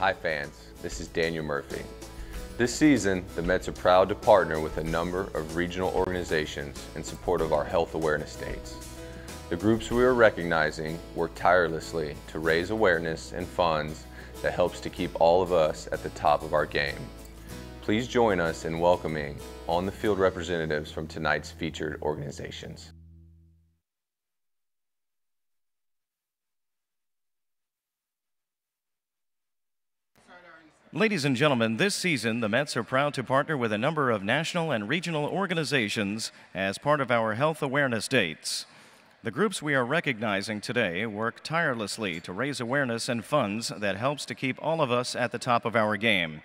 Hi fans, this is Daniel Murphy. This season, the Mets are proud to partner with a number of regional organizations in support of our health awareness dates. The groups we are recognizing work tirelessly to raise awareness and funds that helps to keep all of us at the top of our game. Please join us in welcoming on-the-field representatives from tonight's featured organizations. Ladies and gentlemen, this season the Mets are proud to partner with a number of national and regional organizations as part of our health awareness dates. The groups we are recognizing today work tirelessly to raise awareness and funds that helps to keep all of us at the top of our game.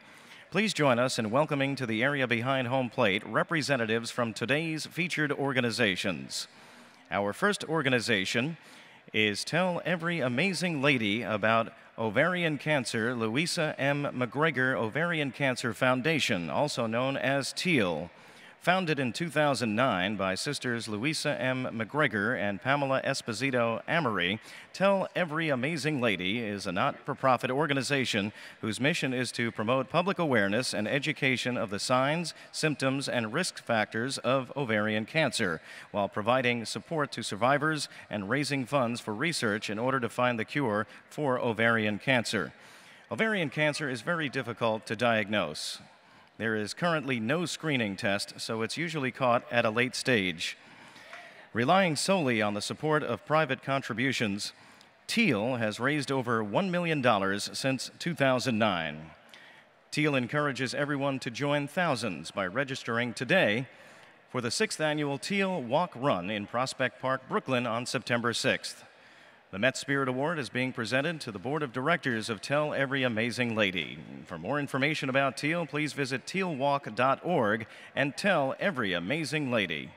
Please join us in welcoming to the area behind home plate representatives from today's featured organizations. Our first organization is Tell Every Amazing Lady About Ovarian Cancer, Louisa M. McGregor Ovarian Cancer Foundation, also known as TEAL. Founded in 2009 by sisters Louisa M. McGregor and Pamela Esposito Amory, Tell Every Amazing Lady is a not for profit organization whose mission is to promote public awareness and education of the signs, symptoms, and risk factors of ovarian cancer, while providing support to survivors and raising funds for research in order to find the cure for ovarian cancer. Ovarian cancer is very difficult to diagnose. There is currently no screening test, so it's usually caught at a late stage. Relying solely on the support of private contributions, Teal has raised over $1 million since 2009. Teal encourages everyone to join thousands by registering today for the sixth annual Teal Walk Run in Prospect Park, Brooklyn on September 6th. The Met Spirit Award is being presented to the Board of Directors of Tell Every Amazing Lady. For more information about Teal, please visit tealwalk.org and tell every amazing lady.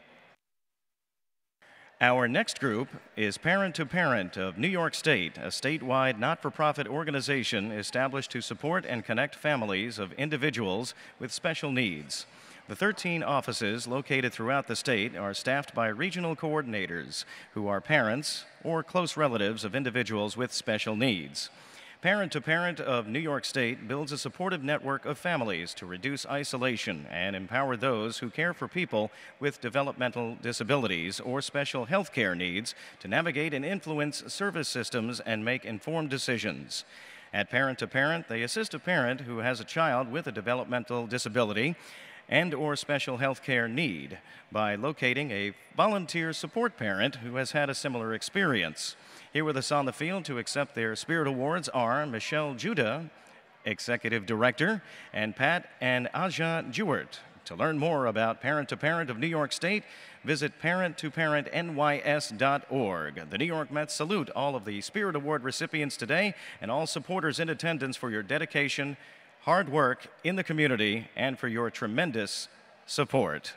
Our next group is Parent to Parent of New York State, a statewide not for profit organization established to support and connect families of individuals with special needs. The 13 offices located throughout the state are staffed by regional coordinators who are parents or close relatives of individuals with special needs. Parent to Parent of New York State builds a supportive network of families to reduce isolation and empower those who care for people with developmental disabilities or special health care needs to navigate and influence service systems and make informed decisions. At Parent to Parent, they assist a parent who has a child with a developmental disability and or special health care need by locating a volunteer support parent who has had a similar experience. Here with us on the field to accept their spirit awards are Michelle Judah, Executive Director, and Pat and Aja Jewart. To learn more about Parent to Parent of New York State, visit parenttoparentnys.org. The New York Mets salute all of the Spirit Award recipients today and all supporters in attendance for your dedication hard work in the community, and for your tremendous support.